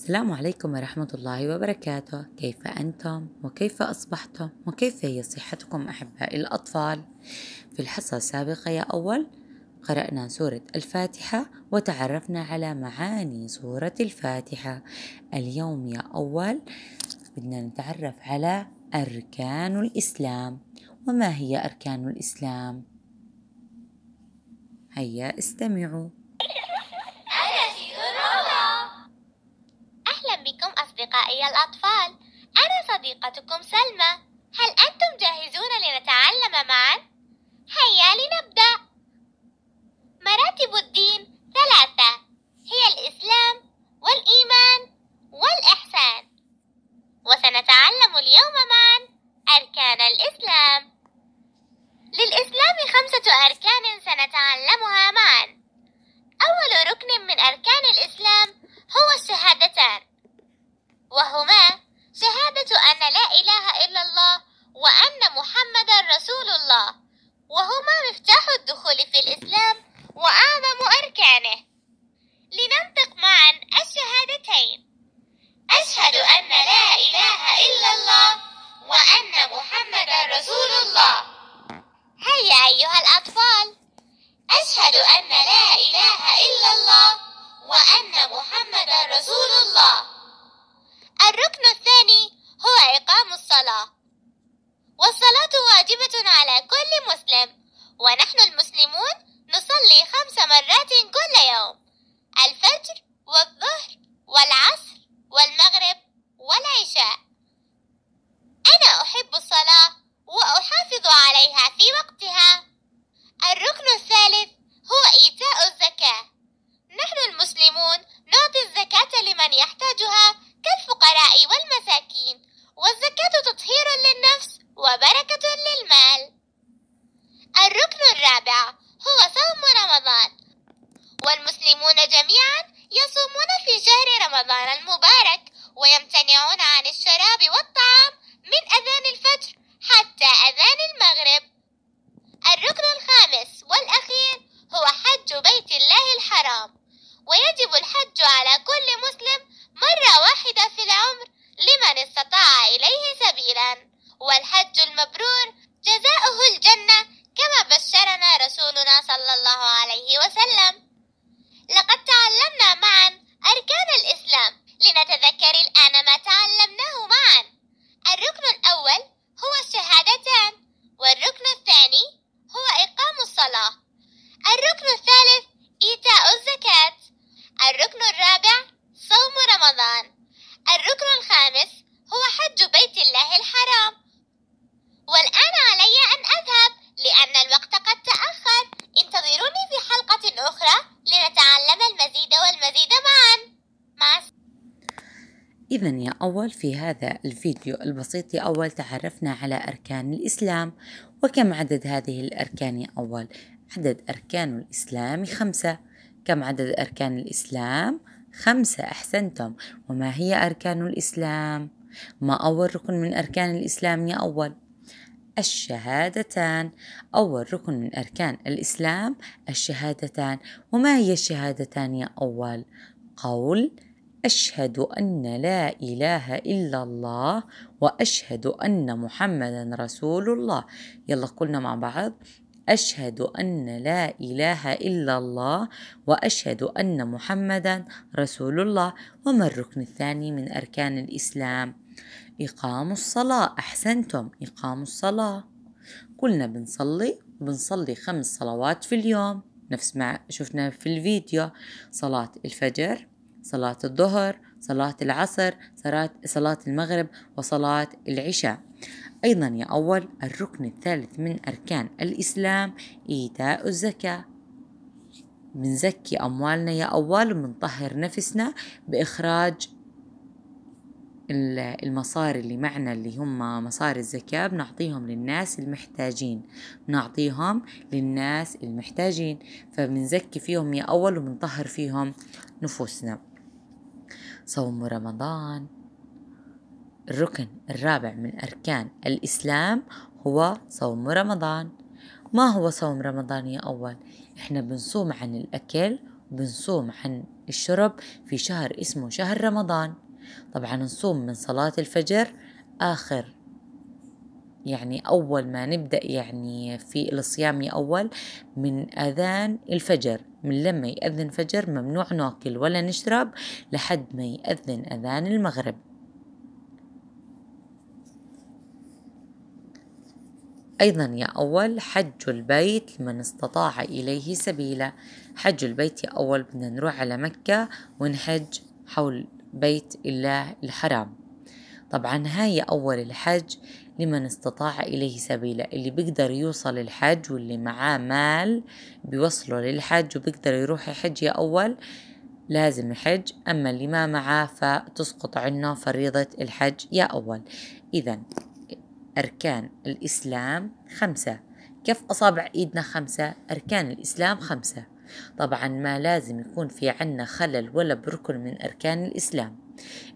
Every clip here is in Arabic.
السلام عليكم ورحمة الله وبركاته كيف أنتم وكيف أصبحتم وكيف هي صحتكم أحبائي الأطفال في الحصة السابقة يا أول قرأنا سورة الفاتحة وتعرفنا على معاني سورة الفاتحة اليوم يا أول بدنا نتعرف على أركان الإسلام وما هي أركان الإسلام هيا استمعوا هؤلاء الأطفال أنا صديقتكم سلمى هل أنتم جاهزون لنتعلم معا؟ هيا لنبدأ ونحن المسلمون إذا يا أول في هذا الفيديو البسيط يا أول تعرفنا على أركان الإسلام وكم عدد هذه الأركان يا أول عدد أركان الإسلام خمسة كم عدد أركان الإسلام خمسة أحسنتم وما هي أركان الإسلام ما أول ركن من أركان الإسلام يا أول الشهادتان أول ركن من أركان الإسلام الشهادتان وما هي الشهادتان يا أول قول أشهد أن لا إله إلا الله وأشهد أن محمدا رسول الله يلا قلنا مع بعض أشهد أن لا إله إلا الله وأشهد أن محمدا رسول الله وما الركن الثاني من أركان الإسلام إقام الصلاة أحسنتم إقام الصلاة قلنا بنصلي بنصلي خمس صلوات في اليوم نفس ما شفنا في الفيديو صلاة الفجر صلاة الظهر صلاة العصر صلاة المغرب وصلاة العشاء أيضا يا أول الركن الثالث من أركان الإسلام إيتاء الزكاة بنزكي أموالنا يا أول وبنطهر نفسنا بإخراج المصاري اللي معنا اللي هم مصاري الزكاة بنعطيهم للناس المحتاجين بنعطيهم للناس المحتاجين فبنزكي فيهم يا أول وبنطهر فيهم نفوسنا صوم رمضان الركن الرابع من أركان الإسلام هو صوم رمضان ما هو صوم رمضان يا أول؟ إحنا بنصوم عن الأكل وبنصوم عن الشرب في شهر اسمه شهر رمضان طبعا نصوم من صلاة الفجر آخر يعني أول ما نبدأ يعني في الصيام أول من أذان الفجر من لما يأذن فجر ممنوع ناكل ولا نشرب لحد ما يأذن أذان المغرب أيضا يا أول حج البيت لمن استطاع إليه سبيلا حج البيت يا أول بدنا نروح على مكة ونحج حول بيت الله الحرام طبعا هاي أول الحج لمن استطاع إليه سبيلا اللي بيقدر يوصل الحج واللي معاه مال بيوصله للحج وبيقدر يروح يحج يا أول لازم يحج أما اللي ما معاه فتسقط عنه فريضة الحج يا أول إذا أركان الإسلام خمسة كيف أصابع إيدنا خمسة أركان الإسلام خمسة طبعا ما لازم يكون في عنا خلل ولا بركن من أركان الإسلام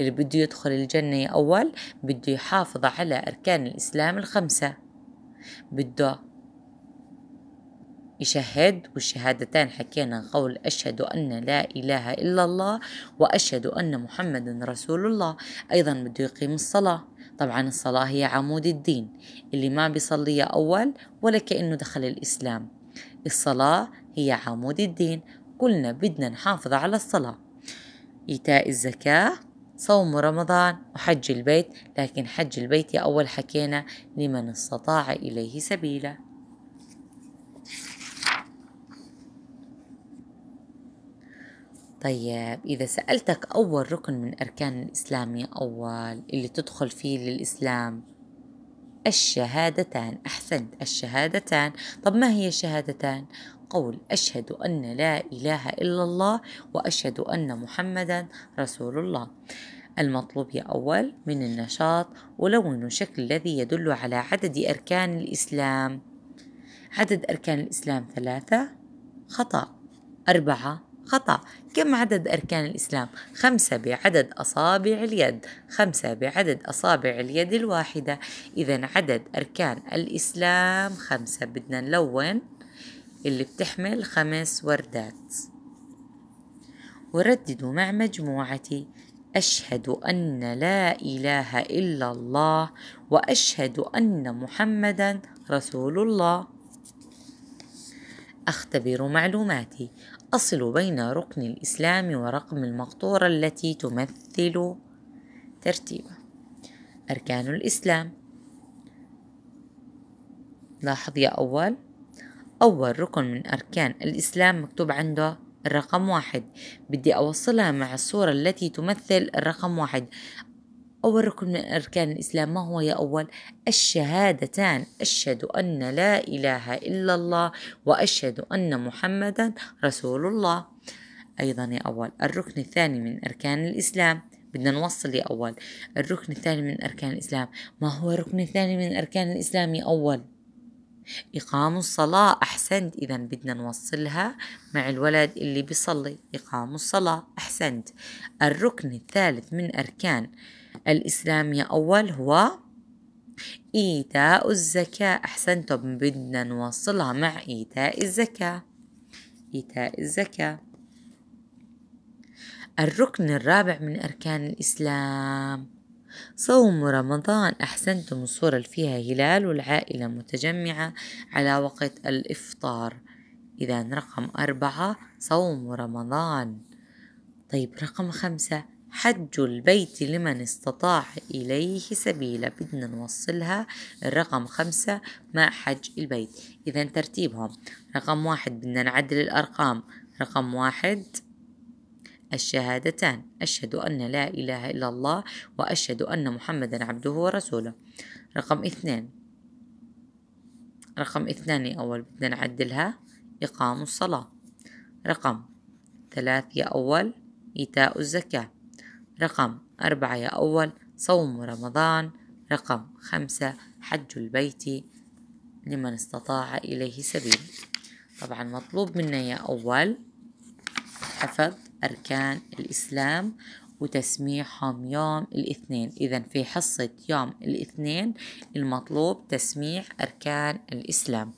اللي بده يدخل الجنة أول بده يحافظ على أركان الإسلام الخمسة بده يشهد والشهادتان حكينا قول أشهد أن لا إله إلا الله وأشهد أن محمد رسول الله أيضا بده يقيم الصلاة طبعا الصلاة هي عمود الدين اللي ما بيصليها أول ولا كأنه دخل الإسلام الصلاة هي عمود الدين كلنا بدنا نحافظ على الصلاة إيتاء الزكاة صوم رمضان وحج البيت لكن حج البيت يا أول حكينا لمن استطاع إليه سبيلا طيب إذا سألتك أول ركن من أركان الإسلام يا أول اللي تدخل فيه للإسلام الشهادتان أحسنت الشهادتان طب ما هي الشهادتان قول أشهد أن لا إله إلا الله وأشهد أن محمدا رسول الله المطلوب يا أول من النشاط ولون شكل الذي يدل على عدد أركان الإسلام عدد أركان الإسلام ثلاثة خطأ أربعة خطأ كم عدد أركان الإسلام؟ خمسة بعدد أصابع اليد خمسة بعدد أصابع اليد الواحدة إذا عدد أركان الإسلام خمسة بدنا نلون اللي بتحمل خمس وردات ورددوا مع مجموعتي أشهد أن لا إله إلا الله وأشهد أن محمدا رسول الله أختبر معلوماتي أصل بين ركن الإسلام ورقم المقطورة التي تمثل ترتيبه أركان الإسلام لاحظ يا أول أول ركن من أركان الإسلام مكتوب عنده الرقم واحد بدي أوصلها مع الصورة التي تمثل الرقم واحد أول ركن من أركان الإسلام ما هو يا أول الشهادتان أشهد أن لا إله إلا الله وأشهد أن محمدا رسول الله أيضا يا أول الركن الثاني من أركان الإسلام بدنا نوصل يا أول الركن الثاني من أركان الإسلام ما هو الركن الثاني من أركان الإسلام يا أول إقام الصلاة أحسنت إذا بدنا نوصلها مع الولد اللي بيصلي إقام الصلاة أحسنت الركن الثالث من أركان الإسلامية أول هو إيتاء الزكاة أحسنتم بدنا نوصلها مع إيتاء الزكاة إيتاء الزكاة الركن الرابع من أركان الإسلام صوم رمضان أحسنتم الصورة اللي فيها هلال والعائلة متجمعة على وقت الإفطار إذا رقم أربعة صوم رمضان طيب رقم خمسة حج البيت لمن استطاع إليه سبيلا بدنا نوصلها الرقم خمسة مع حج البيت إذا ترتيبهم رقم واحد بدنا نعدل الأرقام رقم واحد الشهادتان أشهد أن لا إله إلا الله وأشهد أن محمدا عبده ورسوله رقم اثنين رقم اثنان أول بدنا نعدلها إقام الصلاة رقم ثلاث يا أول إيتاء الزكاة رقم أربعة يا أول صوم رمضان رقم خمسة حج البيت لمن استطاع إليه سبيلا طبعا مطلوب منا يا أول حفظ أركان الإسلام وتسميحهم يوم الاثنين إذا في حصة يوم الاثنين المطلوب تسميع أركان الإسلام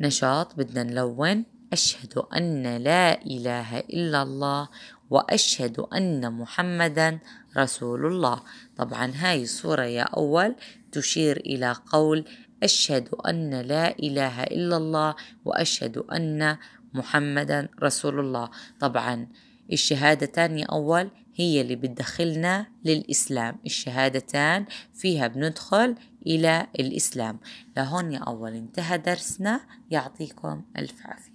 نشاط بدنا نلون أشهد أن لا إله إلا الله وأشهد أن محمدا رسول الله طبعا هاي الصورة يا أول تشير إلى قول أشهد أن لا إله إلا الله وأشهد أن محمدا رسول الله طبعا الشهادتان يا أول هي اللي بتدخلنا للإسلام الشهادتان فيها بندخل إلى الإسلام لهون يا أول انتهى درسنا يعطيكم ألف عافية